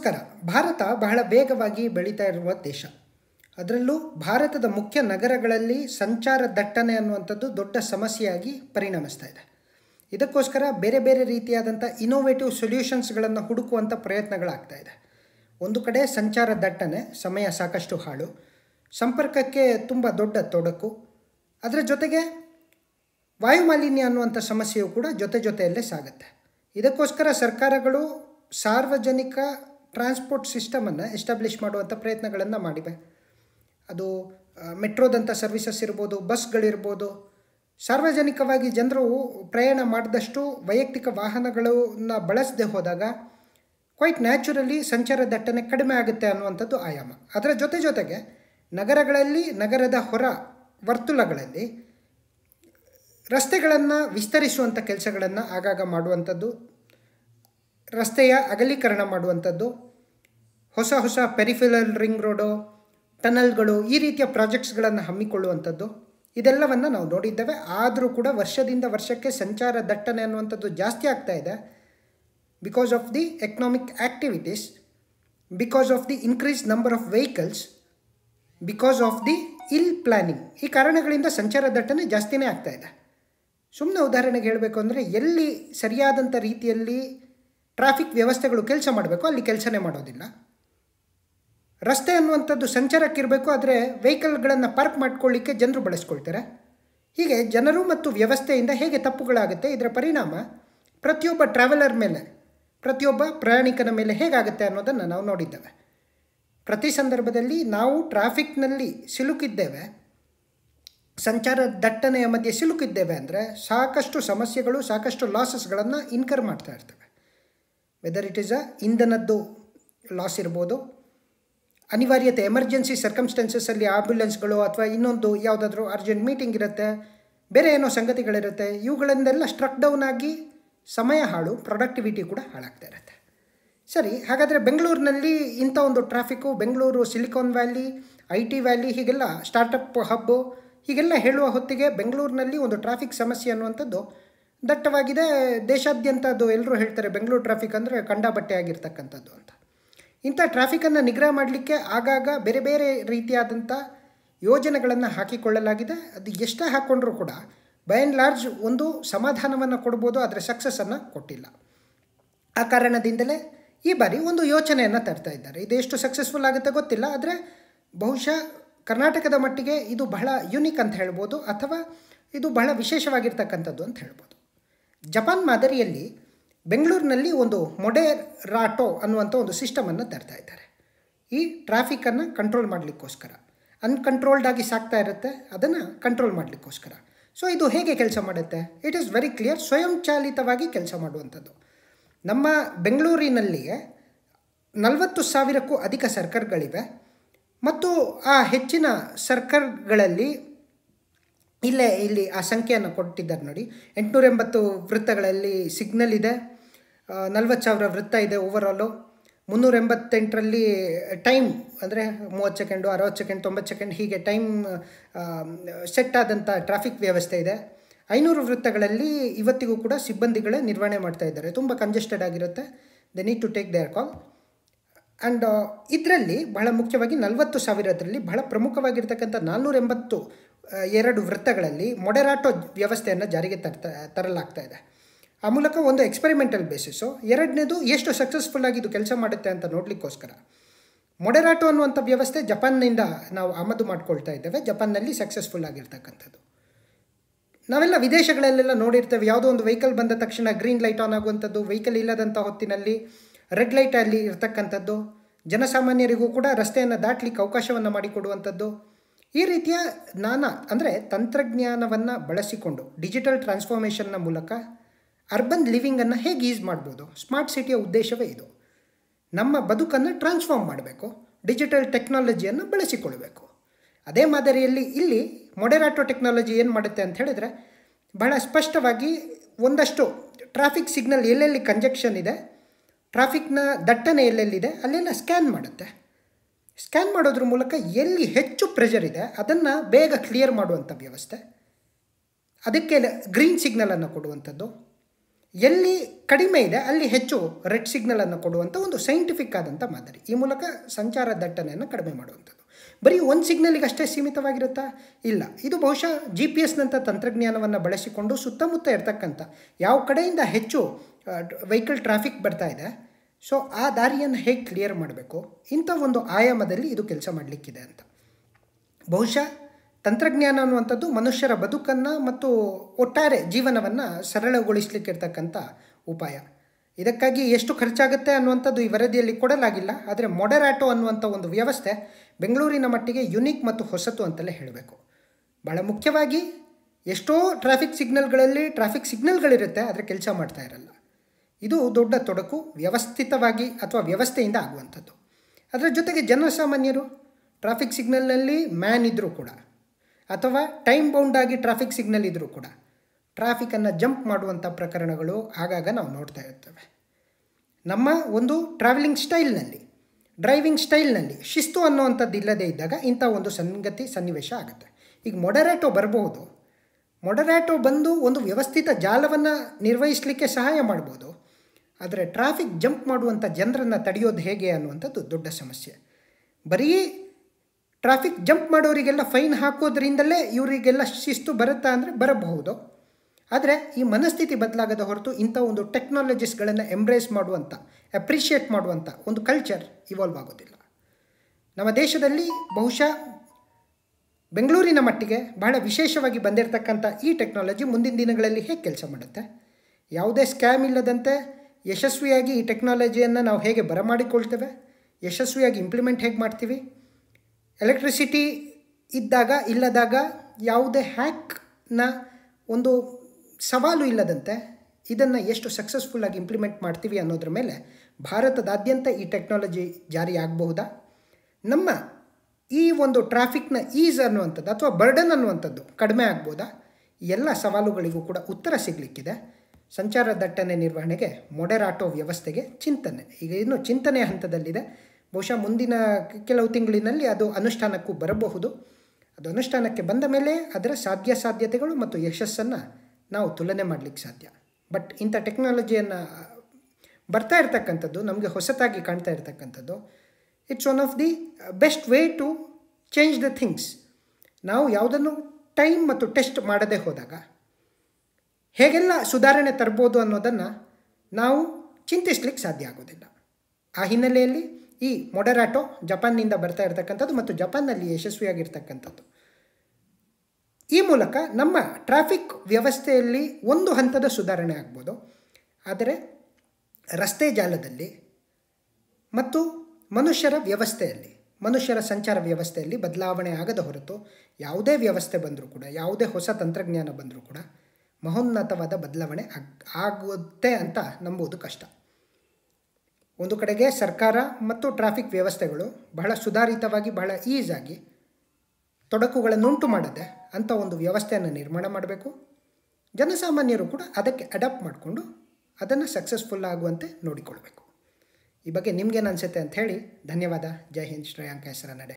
ನಮಸ್ಕಾರ ಭಾರತ ಬಹಳ ವೇಗವಾಗಿ ಬೆಳೀತಾ ಇರುವ ದೇಶ ಅದರಲ್ಲೂ ಭಾರತದ ಮುಖ್ಯ ನಗರಗಳಲ್ಲಿ ಸಂಚಾರ ದಟ್ಟಣೆ ಅನ್ನುವಂಥದ್ದು ದೊಡ್ಡ ಸಮಸ್ಯೆಯಾಗಿ ಪರಿಣಮಿಸ್ತಾ ಇದೆ ಇದಕ್ಕೋಸ್ಕರ ಬೇರೆ ಬೇರೆ ರೀತಿಯಾದಂಥ ಇನೋವೇಟಿವ್ ಸೊಲ್ಯೂಷನ್ಸ್ಗಳನ್ನು ಹುಡುಕುವಂಥ ಪ್ರಯತ್ನಗಳಾಗ್ತಾ ಇದೆ ಒಂದು ಕಡೆ ಸಂಚಾರ ದಟ್ಟಣೆ ಸಮಯ ಸಾಕಷ್ಟು ಹಾಳು ಸಂಪರ್ಕಕ್ಕೆ ತುಂಬ ದೊಡ್ಡ ತೊಡಕು ಅದರ ಜೊತೆಗೆ ವಾಯುಮಾಲಿನ್ಯ ಅನ್ನುವಂಥ ಸಮಸ್ಯೆಯು ಕೂಡ ಜೊತೆ ಜೊತೆಯಲ್ಲೇ ಸಾಗುತ್ತೆ ಇದಕ್ಕೋಸ್ಕರ ಸರ್ಕಾರಗಳು ಸಾರ್ವಜನಿಕ ಟ್ರಾನ್ಸ್ಪೋರ್ಟ್ ಸಿಸ್ಟಮನ್ನು ಎಸ್ಟಾಬ್ಲಿಷ್ ಮಾಡುವಂಥ ಪ್ರಯತ್ನಗಳನ್ನು ಮಾಡಿವೆ ಅದು ಮೆಟ್ರೋದಂಥ ಸರ್ವಿಸಸ್ ಇರ್ಬೋದು ಬಸ್ಗಳಿರ್ಬೋದು ಸಾರ್ವಜನಿಕವಾಗಿ ಜನರು ಪ್ರಯಾಣ ಮಾಡಿದಷ್ಟು ವೈಯಕ್ತಿಕ ವಾಹನಗಳನ್ನು ಬಳಸದೆ ಹೋದಾಗ ಕ್ವೈಟ್ ನ್ಯಾಚುರಲಿ ಸಂಚಾರ ದಟ್ಟಣೆ ಕಡಿಮೆ ಆಗುತ್ತೆ ಅನ್ನುವಂಥದ್ದು ಆಯಾಮ ಅದರ ಜೊತೆ ಜೊತೆಗೆ ನಗರಗಳಲ್ಲಿ ನಗರದ ಹೊರ ವರ್ತುಲಗಳಲ್ಲಿ ರಸ್ತೆಗಳನ್ನು ವಿಸ್ತರಿಸುವಂಥ ಕೆಲಸಗಳನ್ನು ಆಗಾಗ ಮಾಡುವಂಥದ್ದು ರಸ್ತೆಯ ಅಗಲೀಕರಣ ಮಾಡುವಂಥದ್ದು ಹೊಸ ಹೊಸ ಪೆರಿಫಿಲಲ್ ರಿಂಗ್ ರೋಡು ಟನಲ್ಗಳು ಈ ರೀತಿಯ ಪ್ರಾಜೆಕ್ಟ್ಸ್ಗಳನ್ನು ಹಮ್ಮಿಕೊಳ್ಳುವಂಥದ್ದು ಇದೆಲ್ಲವನ್ನು ನಾವು ನೋಡಿದ್ದೇವೆ ಆದರೂ ಕೂಡ ವರ್ಷದಿಂದ ವರ್ಷಕ್ಕೆ ಸಂಚಾರ ದಟ್ಟಣೆ ಅನ್ನುವಂಥದ್ದು ಜಾಸ್ತಿ ಆಗ್ತಾ ಇದೆ because of the economic activities because of the increase number of vehicles because of the ill planning ಈ ಕಾರಣಗಳಿಂದ ಸಂಚಾರ ದಟ್ಟಣೆ ಜಾಸ್ತಿನೇ ಆಗ್ತಾ ಇದೆ ಸುಮ್ಮನೆ ಉದಾಹರಣೆಗೆ ಹೇಳಬೇಕು ಅಂದರೆ ಎಲ್ಲಿ ಸರಿಯಾದಂಥ ರೀತಿಯಲ್ಲಿ ಟ್ರಾಫಿಕ್ ವ್ಯವಸ್ಥೆಗಳು ಕೆಲಸ ಮಾಡಬೇಕು ಅಲ್ಲಿ ಕೆಲಸನೇ ಮಾಡೋದಿಲ್ಲ ರಸ್ತೆ ಅನ್ನುವಂಥದ್ದು ಸಂಚಾರಕ್ಕಿರಬೇಕು ಆದರೆ ವೆಹಿಕಲ್ಗಳನ್ನು ಪಾರ್ಕ್ ಮಾಡ್ಕೊಳ್ಳಿಕ್ಕೆ ಜನರು ಬಳಸ್ಕೊಳ್ತಾರೆ ಹೀಗೆ ಜನರು ಮತ್ತು ವ್ಯವಸ್ಥೆಯಿಂದ ಹೇಗೆ ತಪ್ಪುಗಳಾಗುತ್ತೆ ಇದರ ಪರಿಣಾಮ ಪ್ರತಿಯೊಬ್ಬ ಟ್ರಾವೆಲರ್ ಮೇಲೆ ಪ್ರತಿಯೊಬ್ಬ ಪ್ರಯಾಣಿಕನ ಮೇಲೆ ಹೇಗಾಗುತ್ತೆ ಅನ್ನೋದನ್ನು ನಾವು ನೋಡಿದ್ದೇವೆ ಪ್ರತಿ ಸಂದರ್ಭದಲ್ಲಿ ನಾವು ಟ್ರಾಫಿಕ್ನಲ್ಲಿ ಸಿಲುಕಿದ್ದೇವೆ ಸಂಚಾರ ದಟ್ಟಣೆಯ ಮಧ್ಯೆ ಸಿಲುಕಿದ್ದೇವೆ ಅಂದರೆ ಸಾಕಷ್ಟು ಸಮಸ್ಯೆಗಳು ಸಾಕಷ್ಟು ಲಾಸಸ್ಗಳನ್ನು ಇನ್ಕರ್ ಮಾಡ್ತಾ ಇರ್ತವೆ ವೆದರ್ ಇಟ್ ಈಸ್ ಅ ಇಂಧನದ್ದು ಲಾಸ್ ಇರ್ಬೋದು ಅನಿವಾರ್ಯತೆ ಎಮರ್ಜೆನ್ಸಿ ಸರ್ಕಮ್ಸ್ಟೆನ್ಸಸ್ಸಲ್ಲಿ ಆ್ಯಂಬುಲೆನ್ಸ್ಗಳು ಅಥವಾ ಇನ್ನೊಂದು ಯಾವುದಾದ್ರೂ ಅರ್ಜೆಂಟ್ ಮೀಟಿಂಗ್ ಇರುತ್ತೆ ಬೇರೆ ಏನೋ ಸಂಗತಿಗಳಿರುತ್ತೆ ಇವುಗಳನ್ನೆಲ್ಲ ಸ್ಟ್ರಕ್ ಡೌನ್ ಆಗಿ ಸಮಯ ಹಾಳು ಪ್ರೊಡಕ್ಟಿವಿಟಿ ಕೂಡ ಹಾಳಾಗ್ತಾ ಇರುತ್ತೆ ಸರಿ ಹಾಗಾದರೆ ಬೆಂಗಳೂರಿನಲ್ಲಿ ಇಂಥ ಒಂದು traffic Bengaluru silicon valley I T valley ಹೀಗೆಲ್ಲ ಸ್ಟಾರ್ಟಪ್ ಹಬ್ಬು ಹೀಗೆಲ್ಲ ಹೇಳುವ ಹೊತ್ತಿಗೆ ಬೆಂಗಳೂರಿನಲ್ಲಿ ಒಂದು ಟ್ರಾಫಿಕ್ ಸಮಸ್ಯೆ ಅನ್ನುವಂಥದ್ದು ದಟ್ಟವಾಗಿದೆ ದೇಶಾದ್ಯಂತ ಅದು ಎಲ್ಲರೂ ಹೇಳ್ತಾರೆ ಬೆಂಗಳೂರು ಟ್ರಾಫಿಕ್ ಅಂದರೆ ಬಟ್ಟೆ ಆಗಿರ್ತಕ್ಕಂಥದ್ದು ಅಂತ ಇಂಥ ಟ್ರಾಫಿಕನ್ನು ನಿಗ್ರಹ ಮಾಡಲಿಕ್ಕೆ ಆಗಾಗ ಬೇರೆ ಬೇರೆ ರೀತಿಯಾದಂಥ ಯೋಜನೆಗಳನ್ನು ಹಾಕಿಕೊಳ್ಳಲಾಗಿದೆ ಅದು ಎಷ್ಟೇ ಹಾಕ್ಕೊಂಡ್ರೂ ಕೂಡ ಬೈ ಆ್ಯಂಡ್ ಲಾರ್ಜ್ ಒಂದು ಸಮಾಧಾನವನ್ನು ಕೊಡ್ಬೋದು ಆದರೆ ಸಕ್ಸಸ್ಸನ್ನು ಕೊಟ್ಟಿಲ್ಲ ಆ ಕಾರಣದಿಂದಲೇ ಈ ಬಾರಿ ಒಂದು ಯೋಚನೆಯನ್ನು ತರ್ತಾ ಇದ್ದಾರೆ ಇದು ಎಷ್ಟು ಸಕ್ಸಸ್ಫುಲ್ ಆಗುತ್ತೆ ಗೊತ್ತಿಲ್ಲ ಆದರೆ ಬಹುಶಃ ಕರ್ನಾಟಕದ ಮಟ್ಟಿಗೆ ಇದು ಬಹಳ ಯುನಿಕ್ ಅಂತ ಹೇಳ್ಬೋದು ಅಥವಾ ಇದು ಬಹಳ ವಿಶೇಷವಾಗಿರ್ತಕ್ಕಂಥದ್ದು ಅಂತ ಹೇಳ್ಬೋದು ಜಪಾನ್ ಮಾದರಿಯಲ್ಲಿ ಬೆಂಗಳೂರಿನಲ್ಲಿ ಒಂದು ಮೊಡೆರಾಟೋ ಅನ್ನುವಂಥ ಒಂದು ಸಿಸ್ಟಮನ್ನು ತರ್ತಾ ಇದ್ದಾರೆ ಈ ಟ್ರಾಫಿಕನ್ನು ಕಂಟ್ರೋಲ್ ಮಾಡಲಿಕ್ಕೋಸ್ಕರ ಆಗಿ ಸಾಕ್ತಾ ಇರುತ್ತೆ ಅದನ್ನು ಕಂಟ್ರೋಲ್ ಮಾಡಲಿಕ್ಕೋಸ್ಕರ ಸೊ ಇದು ಹೇಗೆ ಕೆಲಸ ಮಾಡುತ್ತೆ ಇಟ್ ಈಸ್ ವೆರಿ ಕ್ಲಿಯರ್ ಸ್ವಯಂಚಾಲಿತವಾಗಿ ಕೆಲಸ ಮಾಡುವಂಥದ್ದು ನಮ್ಮ ಬೆಂಗಳೂರಿನಲ್ಲಿಯೇ ನಲವತ್ತು ಸಾವಿರಕ್ಕೂ ಅಧಿಕ ಸರ್ಕರ್ಗಳಿವೆ ಮತ್ತು ಆ ಹೆಚ್ಚಿನ ಸರ್ಕರ್ಗಳಲ್ಲಿ ಇಲ್ಲೇ ಇಲ್ಲಿ ಆ ಸಂಖ್ಯೆಯನ್ನು ಕೊಟ್ಟಿದ್ದಾರೆ ನೋಡಿ ಎಂಟುನೂರ ಎಂಬತ್ತು ವೃತ್ತಗಳಲ್ಲಿ ಸಿಗ್ನಲ್ ಇದೆ ನಲ್ವತ್ತು ಸಾವಿರ ವೃತ್ತ ಇದೆ ಓವರಾಲು ಮುನ್ನೂರ ಎಂಬತ್ತೆಂಟರಲ್ಲಿ ಟೈಮ್ ಅಂದರೆ ಮೂವತ್ತು ಸೆಕೆಂಡು ಅರವತ್ತು ಸೆಕೆಂಡ್ ತೊಂಬತ್ತು ಸೆಕೆಂಡ್ ಹೀಗೆ ಟೈಮ್ ಸೆಟ್ ಆದಂಥ ಟ್ರಾಫಿಕ್ ವ್ಯವಸ್ಥೆ ಇದೆ ಐನೂರು ವೃತ್ತಗಳಲ್ಲಿ ಇವತ್ತಿಗೂ ಕೂಡ ಸಿಬ್ಬಂದಿಗಳೇ ನಿರ್ವಹಣೆ ಮಾಡ್ತಾ ಇದ್ದಾರೆ ತುಂಬ ಕಂಜೆಸ್ಟೆಡ್ ಆಗಿರುತ್ತೆ they need to take their call and ಇದರಲ್ಲಿ ಬಹಳ ಮುಖ್ಯವಾಗಿ ನಲವತ್ತು ಸಾವಿರದಲ್ಲಿ ಬಹಳ ಪ್ರಮುಖವಾಗಿರ್ತಕ್ಕಂಥ ನಾನ್ನೂರ ಎಂಬತ್ತು ಎರಡು ವೃತ್ತಗಳಲ್ಲಿ ಮೊಡೆರಾಟೋ ವ್ಯವಸ್ಥೆಯನ್ನು ಜಾರಿಗೆ ತರ್ತಾ ತರಲಾಗ್ತಾ ಇದೆ ಆ ಮೂಲಕ ಒಂದು ಎಕ್ಸ್ಪೆರಿಮೆಂಟಲ್ ಬೇಸಿಸು ಎರಡನೇದು ಎಷ್ಟು ಸಕ್ಸಸ್ಫುಲ್ ಆಗಿ ಇದು ಕೆಲಸ ಮಾಡುತ್ತೆ ಅಂತ ನೋಡಲಿಕ್ಕೋಸ್ಕರ ಮೊಡೆರಾಟೋ ಅನ್ನುವಂಥ ವ್ಯವಸ್ಥೆ ಜಪಾನ್ನಿಂದ ನಾವು ಆಮದು ಮಾಡ್ಕೊಳ್ತಾ ಇದ್ದೇವೆ ಜಪಾನ್ನಲ್ಲಿ ಸಕ್ಸಸ್ಫುಲ್ ಆಗಿರ್ತಕ್ಕಂಥದ್ದು ನಾವೆಲ್ಲ ವಿದೇಶಗಳಲ್ಲೆಲ್ಲ ನೋಡಿರ್ತೇವೆ ಯಾವುದೋ ಒಂದು ವೆಹಿಕಲ್ ಬಂದ ತಕ್ಷಣ ಗ್ರೀನ್ ಲೈಟ್ ಆನ್ ಆಗುವಂಥದ್ದು ವೆಹಿಕಲ್ ಇಲ್ಲದಂಥ ಹೊತ್ತಿನಲ್ಲಿ ರೆಡ್ ಲೈಟಲ್ಲಿ ಇರತಕ್ಕಂಥದ್ದು ಜನಸಾಮಾನ್ಯರಿಗೂ ಕೂಡ ರಸ್ತೆಯನ್ನು ದಾಟಲಿಕ್ಕೆ ಅವಕಾಶವನ್ನು ಮಾಡಿಕೊಡುವಂಥದ್ದು ಈ ರೀತಿಯ ನಾನಾ ಅಂದರೆ ತಂತ್ರಜ್ಞಾನವನ್ನು ಬಳಸಿಕೊಂಡು ಡಿಜಿಟಲ್ ಟ್ರಾನ್ಸ್ಫಾರ್ಮೇಷನ್ನ ಮೂಲಕ ಅರ್ಬನ್ ಲಿವಿಂಗನ್ನು ಹೇಗೆ ಈಸ್ ಮಾಡ್ಬೋದು ಸ್ಮಾರ್ಟ್ ಸಿಟಿಯ ಉದ್ದೇಶವೇ ಇದು ನಮ್ಮ ಬದುಕನ್ನು ಟ್ರಾನ್ಸ್ಫಾರ್ಮ್ ಮಾಡಬೇಕು ಡಿಜಿಟಲ್ ಟೆಕ್ನಾಲಜಿಯನ್ನು ಬಳಸಿಕೊಳ್ಬೇಕು ಅದೇ ಮಾದರಿಯಲ್ಲಿ ಇಲ್ಲಿ ಮೊಡೆರಾಟೋ ಟೆಕ್ನಾಲಜಿ ಏನು ಮಾಡುತ್ತೆ ಅಂತ ಹೇಳಿದರೆ ಬಹಳ ಸ್ಪಷ್ಟವಾಗಿ ಒಂದಷ್ಟು ಟ್ರಾಫಿಕ್ ಸಿಗ್ನಲ್ ಎಲ್ಲೆಲ್ಲಿ ಕಂಜಕ್ಷನ್ ಇದೆ ಟ್ರಾಫಿಕ್ನ ದಟ್ಟಣೆ ಎಲ್ಲೆಲ್ಲಿದೆ ಅಲ್ಲೆಲ್ಲ ಸ್ಕ್ಯಾನ್ ಮಾಡುತ್ತೆ ಸ್ಕ್ಯಾನ್ ಮಾಡೋದ್ರ ಮೂಲಕ ಎಲ್ಲಿ ಹೆಚ್ಚು ಪ್ರೆಷರ್ ಇದೆ ಅದನ್ನು ಬೇಗ ಕ್ಲಿಯರ್ ಮಾಡುವಂಥ ವ್ಯವಸ್ಥೆ ಅದಕ್ಕೆ ಗ್ರೀನ್ ಸಿಗ್ನಲನ್ನು ಕೊಡುವಂಥದ್ದು ಎಲ್ಲಿ ಕಡಿಮೆ ಇದೆ ಅಲ್ಲಿ ಹೆಚ್ಚು ರೆಡ್ ಸಿಗ್ನಲನ್ನು ಕೊಡುವಂಥ ಒಂದು ಸೈಂಟಿಫಿಕ್ ಆದಂಥ ಮಾದರಿ ಈ ಮೂಲಕ ಸಂಚಾರ ದಟ್ಟಣೆಯನ್ನು ಕಡಿಮೆ ಮಾಡುವಂಥದ್ದು ಬರೀ ಒಂದು ಸಿಗ್ನಲಿಗೆ ಅಷ್ಟೇ ಸೀಮಿತವಾಗಿರುತ್ತಾ ಇಲ್ಲ ಇದು ಬಹುಶಃ ಜಿ ಪಿ ಎಸ್ನಂಥ ತಂತ್ರಜ್ಞಾನವನ್ನು ಬಳಸಿಕೊಂಡು ಸುತ್ತಮುತ್ತ ಇರತಕ್ಕಂಥ ಯಾವ ಕಡೆಯಿಂದ ಹೆಚ್ಚು ವೆಹಿಕಲ್ ಟ್ರಾಫಿಕ್ ಬರ್ತಾ ಇದೆ ಸೊ ಆ ದಾರಿಯನ್ನು ಹೇಗೆ ಕ್ಲಿಯರ್ ಮಾಡಬೇಕು ಇಂಥ ಒಂದು ಆಯಾಮದಲ್ಲಿ ಇದು ಕೆಲಸ ಮಾಡಲಿಕ್ಕಿದೆ ಅಂತ ಬಹುಶಃ ತಂತ್ರಜ್ಞಾನ ಅನ್ನುವಂಥದ್ದು ಮನುಷ್ಯರ ಬದುಕನ್ನು ಮತ್ತು ಒಟ್ಟಾರೆ ಜೀವನವನ್ನು ಸರಳಗೊಳಿಸಲಿಕ್ಕಿರ್ತಕ್ಕಂಥ ಉಪಾಯ ಇದಕ್ಕಾಗಿ ಎಷ್ಟು ಖರ್ಚಾಗುತ್ತೆ ಅನ್ನುವಂಥದ್ದು ಈ ವರದಿಯಲ್ಲಿ ಕೊಡಲಾಗಿಲ್ಲ ಆದರೆ ಆಟೋ ಅನ್ನುವಂಥ ಒಂದು ವ್ಯವಸ್ಥೆ ಬೆಂಗಳೂರಿನ ಮಟ್ಟಿಗೆ ಯುನಿಕ್ ಮತ್ತು ಹೊಸತು ಅಂತಲೇ ಹೇಳಬೇಕು ಭಾಳ ಮುಖ್ಯವಾಗಿ ಎಷ್ಟೋ ಟ್ರಾಫಿಕ್ ಸಿಗ್ನಲ್ಗಳಲ್ಲಿ ಟ್ರಾಫಿಕ್ ಸಿಗ್ನಲ್ಗಳಿರುತ್ತೆ ಆದರೆ ಕೆಲಸ ಮಾಡ್ತಾ ಇರಲ್ಲ ಇದು ದೊಡ್ಡ ತೊಡಕು ವ್ಯವಸ್ಥಿತವಾಗಿ ಅಥವಾ ವ್ಯವಸ್ಥೆಯಿಂದ ಆಗುವಂಥದ್ದು ಅದರ ಜೊತೆಗೆ ಜನಸಾಮಾನ್ಯರು ಟ್ರಾಫಿಕ್ ಸಿಗ್ನಲ್ನಲ್ಲಿ ಮ್ಯಾನ್ ಇದ್ದರೂ ಕೂಡ ಅಥವಾ ಟೈಮ್ ಬೌಂಡಾಗಿ ಟ್ರಾಫಿಕ್ ಸಿಗ್ನಲ್ ಇದ್ದರೂ ಕೂಡ ಟ್ರಾಫಿಕನ್ನು ಜಂಪ್ ಮಾಡುವಂಥ ಪ್ರಕರಣಗಳು ಆಗಾಗ ನಾವು ನೋಡ್ತಾ ಇರ್ತೇವೆ ನಮ್ಮ ಒಂದು ಟ್ರಾವೆಲಿಂಗ್ ಸ್ಟೈಲ್ನಲ್ಲಿ ಡ್ರೈವಿಂಗ್ ಸ್ಟೈಲ್ನಲ್ಲಿ ಶಿಸ್ತು ಅನ್ನುವಂಥದ್ದು ಇಲ್ಲದೇ ಇದ್ದಾಗ ಇಂಥ ಒಂದು ಸಂಗತಿ ಸನ್ನಿವೇಶ ಆಗುತ್ತೆ ಈಗ ಮೊಡರೇಟೋ ಬರಬಹುದು ಮೊಡರೇಟೋ ಬಂದು ಒಂದು ವ್ಯವಸ್ಥಿತ ಜಾಲವನ್ನು ನಿರ್ವಹಿಸಲಿಕ್ಕೆ ಸಹಾಯ ಮಾಡ್ಬೋದು ಆದರೆ ಟ್ರಾಫಿಕ್ ಜಂಪ್ ಮಾಡುವಂಥ ಜನರನ್ನು ತಡೆಯೋದು ಹೇಗೆ ಅನ್ನುವಂಥದ್ದು ದೊಡ್ಡ ಸಮಸ್ಯೆ ಬರೀ ಟ್ರಾಫಿಕ್ ಜಂಪ್ ಮಾಡೋರಿಗೆಲ್ಲ ಫೈನ್ ಹಾಕೋದ್ರಿಂದಲೇ ಇವರಿಗೆಲ್ಲ ಶಿಸ್ತು ಬರುತ್ತಾ ಅಂದರೆ ಬರಬಹುದು ಆದರೆ ಈ ಮನಸ್ಥಿತಿ ಬದಲಾಗದ ಹೊರತು ಇಂಥ ಒಂದು ಟೆಕ್ನಾಲಜೀಸ್ಗಳನ್ನು ಎಂಬ್ರೇಸ್ ಮಾಡುವಂಥ ಅಪ್ರಿಷಿಯೇಟ್ ಮಾಡುವಂಥ ಒಂದು ಕಲ್ಚರ್ ಇವಾಲ್ವ್ ಆಗೋದಿಲ್ಲ ನಮ್ಮ ದೇಶದಲ್ಲಿ ಬಹುಶಃ ಬೆಂಗಳೂರಿನ ಮಟ್ಟಿಗೆ ಬಹಳ ವಿಶೇಷವಾಗಿ ಬಂದಿರತಕ್ಕಂಥ ಈ ಟೆಕ್ನಾಲಜಿ ಮುಂದಿನ ದಿನಗಳಲ್ಲಿ ಹೇಗೆ ಕೆಲಸ ಮಾಡುತ್ತೆ ಯಾವುದೇ ಸ್ಕ್ಯಾಮ್ ಇಲ್ಲದಂತೆ ಯಶಸ್ವಿಯಾಗಿ ಈ ಟೆಕ್ನಾಲಜಿಯನ್ನು ನಾವು ಹೇಗೆ ಬರಮಾಡಿಕೊಳ್ತೇವೆ ಯಶಸ್ವಿಯಾಗಿ ಇಂಪ್ಲಿಮೆಂಟ್ ಹೇಗೆ ಮಾಡ್ತೀವಿ ಎಲೆಕ್ಟ್ರಿಸಿಟಿ ಇದ್ದಾಗ ಇಲ್ಲದಾಗ ಯಾವುದೇ ಹ್ಯಾಕ್ನ ಒಂದು ಸವಾಲು ಇಲ್ಲದಂತೆ ಇದನ್ನು ಎಷ್ಟು ಸಕ್ಸಸ್ಫುಲ್ಲಾಗಿ ಇಂಪ್ಲಿಮೆಂಟ್ ಮಾಡ್ತೀವಿ ಅನ್ನೋದ್ರ ಮೇಲೆ ಭಾರತದಾದ್ಯಂತ ಈ ಟೆಕ್ನಾಲಜಿ ಜಾರಿ ಆಗಬಹುದಾ ನಮ್ಮ ಈ ಒಂದು ಟ್ರಾಫಿಕ್ನ ಈಸ್ ಅನ್ನುವಂಥದ್ದು ಅಥವಾ ಬರ್ಡನ್ ಅನ್ನುವಂಥದ್ದು ಕಡಿಮೆ ಆಗ್ಬೋದಾ ಎಲ್ಲ ಸವಾಲುಗಳಿಗೂ ಕೂಡ ಉತ್ತರ ಸಿಗಲಿಕ್ಕಿದೆ ಸಂಚಾರ ದಟ್ಟಣೆ ನಿರ್ವಹಣೆಗೆ ಮೊಡೆರಾಟೋ ವ್ಯವಸ್ಥೆಗೆ ಚಿಂತನೆ ಈಗ ಇನ್ನೂ ಚಿಂತನೆಯ ಹಂತದಲ್ಲಿದೆ ಬಹುಶಃ ಮುಂದಿನ ಕೆಲವು ತಿಂಗಳಿನಲ್ಲಿ ಅದು ಅನುಷ್ಠಾನಕ್ಕೂ ಬರಬಹುದು ಅದು ಅನುಷ್ಠಾನಕ್ಕೆ ಬಂದ ಮೇಲೆ ಅದರ ಸಾಧ್ಯ ಸಾಧ್ಯತೆಗಳು ಮತ್ತು ಯಶಸ್ಸನ್ನು ನಾವು ತುಲನೆ ಮಾಡಲಿಕ್ಕೆ ಸಾಧ್ಯ ಬಟ್ ಇಂಥ ಟೆಕ್ನಾಲಜಿಯನ್ನು ಬರ್ತಾ ಇರ್ತಕ್ಕಂಥದ್ದು ನಮಗೆ ಹೊಸತಾಗಿ ಕಾಣ್ತಾ ಇರ್ತಕ್ಕಂಥದ್ದು it's one of the best way to change the things ನಾವು ಯಾವುದನ್ನು ಟೈಮ್ ಮತ್ತು ಟೆಸ್ಟ್ ಮಾಡದೇ ಹೋದಾಗ ಹೇಗೆಲ್ಲ ಸುಧಾರಣೆ ತರ್ಬೋದು ಅನ್ನೋದನ್ನು ನಾವು ಚಿಂತಿಸ್ಲಿಕ್ಕೆ ಸಾಧ್ಯ ಆಗೋದಿಲ್ಲ ಆ ಹಿನ್ನೆಲೆಯಲ್ಲಿ ಈ ಮೊಡೆರಾಟೋ ಜಪಾನ್ನಿಂದ ಬರ್ತಾ ಇರತಕ್ಕಂಥದ್ದು ಮತ್ತು ಜಪಾನ್ನಲ್ಲಿ ಯಶಸ್ವಿಯಾಗಿರ್ತಕ್ಕಂಥದ್ದು ಈ ಮೂಲಕ ನಮ್ಮ ಟ್ರಾಫಿಕ್ ವ್ಯವಸ್ಥೆಯಲ್ಲಿ ಒಂದು ಹಂತದ ಸುಧಾರಣೆ ಆಗ್ಬೋದು ಆದರೆ ರಸ್ತೆ ಜಾಲದಲ್ಲಿ ಮತ್ತು ಮನುಷ್ಯರ ವ್ಯವಸ್ಥೆಯಲ್ಲಿ ಮನುಷ್ಯರ ಸಂಚಾರ ವ್ಯವಸ್ಥೆಯಲ್ಲಿ ಬದಲಾವಣೆ ಆಗದ ಹೊರತು ಯಾವುದೇ ವ್ಯವಸ್ಥೆ ಬಂದರೂ ಕೂಡ ಯಾವುದೇ ಹೊಸ ತಂತ್ರಜ್ಞಾನ ಬಂದರೂ ಕೂಡ ಮಹೋನ್ನತವಾದ ಬದಲಾವಣೆ ಆಗುತ್ತೆ ಅಂತ ನಂಬುವುದು ಕಷ್ಟ ಒಂದು ಕಡೆಗೆ ಸರ್ಕಾರ ಮತ್ತು ಟ್ರಾಫಿಕ್ ವ್ಯವಸ್ಥೆಗಳು ಬಹಳ ಸುಧಾರಿತವಾಗಿ ಬಹಳ ಈಸಾಗಿ ತೊಡಕುಗಳನ್ನುಂಟು ಮಾಡದೆ ಅಂಥ ಒಂದು ವ್ಯವಸ್ಥೆಯನ್ನು ನಿರ್ಮಾಣ ಮಾಡಬೇಕು ಜನಸಾಮಾನ್ಯರು ಕೂಡ ಅದಕ್ಕೆ ಅಡಾಪ್ಟ್ ಮಾಡಿಕೊಂಡು ಅದನ್ನು ಸಕ್ಸಸ್ಫುಲ್ ಆಗುವಂತೆ ನೋಡಿಕೊಳ್ಬೇಕು ಈ ಬಗ್ಗೆ ನಿಮಗೇನು ಅನಿಸುತ್ತೆ ಅಂತ ಹೇಳಿ ಧನ್ಯವಾದ ಜೈ ಹಿಂದ್ ಶ್ರೇಯಾಂಕ ಹೆಸರ ನಡೆ